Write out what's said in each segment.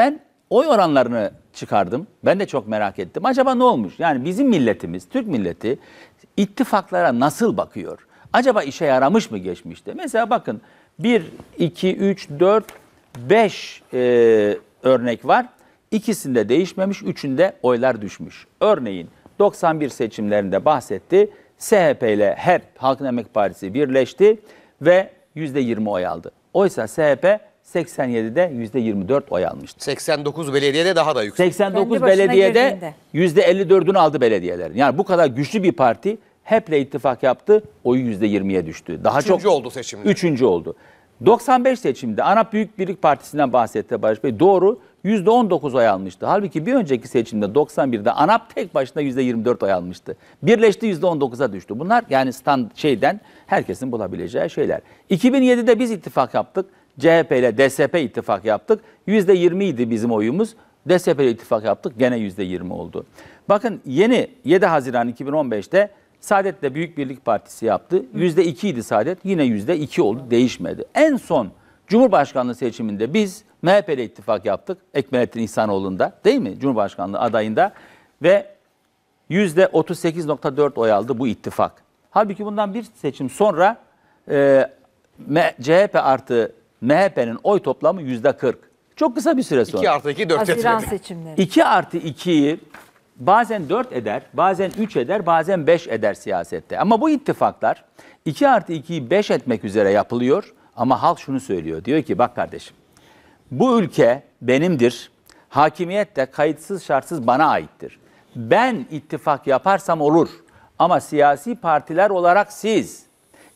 Ben oy oranlarını çıkardım. Ben de çok merak ettim. Acaba ne olmuş? Yani bizim milletimiz, Türk milleti ittifaklara nasıl bakıyor? Acaba işe yaramış mı geçmişte? Mesela bakın 1, 2, 3, 4, 5 e, örnek var. İkisinde değişmemiş, üçünde oylar düşmüş. Örneğin 91 seçimlerinde bahsetti. SHP ile HEP, Halkın Emek Partisi birleşti ve %20 oy aldı. Oysa SHP 87'de %24 oy almıştı. 89 belediyede daha da yüksek. 89 belediyede başına %54'ünü aldı belediyelerin. Yani bu kadar güçlü bir parti HEP'le ittifak yaptı. Oyu %20'ye düştü. Daha Üçüncü çok oldu seçimde. Üçüncü oldu. 95 seçimde ANAP Büyük Birlik Partisi'nden bahsetti Barış Bey. Doğru %19 oy almıştı. Halbuki bir önceki seçimde 91'de ANAP tek başına %24 oy almıştı. Birleşti %19'a düştü. Bunlar yani stand şeyden herkesin bulabileceği şeyler. 2007'de biz ittifak yaptık. CHP ile DSP ittifak yaptık. %20 idi bizim oyumuz. DSP ile ittifak yaptık. Gene %20 oldu. Bakın yeni 7 Haziran 2015'te Saadet de Büyük Birlik Partisi yaptı. %2 idi Saadet. Yine %2 oldu. Değişmedi. En son Cumhurbaşkanlığı seçiminde biz MHP ile ittifak yaptık. Ekmelettin İhsanoğlu'nda değil mi? Cumhurbaşkanlığı adayında ve %38.4 oy aldı bu ittifak. Halbuki bundan bir seçim sonra e, CHP artı MHP'nin oy toplamı yüzde 40. Çok kısa bir süre sonra. 2 artı 2 4 Haziran etmedi. seçimleri. 2 artı 2'yi bazen 4 eder, bazen 3 eder, bazen 5 eder siyasette. Ama bu ittifaklar 2 artı 2'yi 5 etmek üzere yapılıyor. Ama halk şunu söylüyor. Diyor ki bak kardeşim bu ülke benimdir. Hakimiyet de kayıtsız şartsız bana aittir. Ben ittifak yaparsam olur. Ama siyasi partiler olarak siz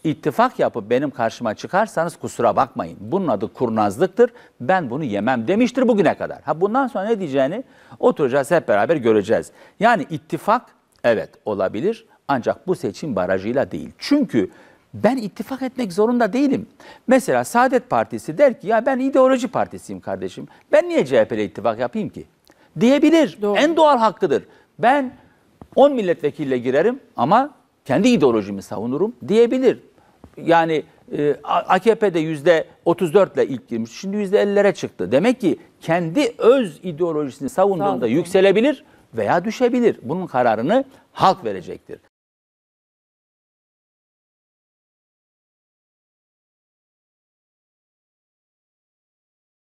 ittifak yapıp benim karşıma çıkarsanız kusura bakmayın. Bunun adı kurnazlıktır. Ben bunu yemem demiştir bugüne kadar. Ha bundan sonra ne diyeceğini oturacağız hep beraber göreceğiz. Yani ittifak evet olabilir ancak bu seçim barajıyla değil. Çünkü ben ittifak etmek zorunda değilim. Mesela Saadet Partisi der ki ya ben ideoloji partisiyim kardeşim. Ben niye CHP ile ittifak yapayım ki? Diyebilir. Doğru. En doğal hakkıdır. Ben 10 milletvekiliyle girerim ama kendi ideolojimi savunurum diyebilir yani e, AKP'de yüzde 34 ile ilk girmiş. Şimdi yüzde 50'lere çıktı. Demek ki kendi öz ideolojisini savunduğunda Sağ yükselebilir veya düşebilir. Bunun kararını halk verecektir.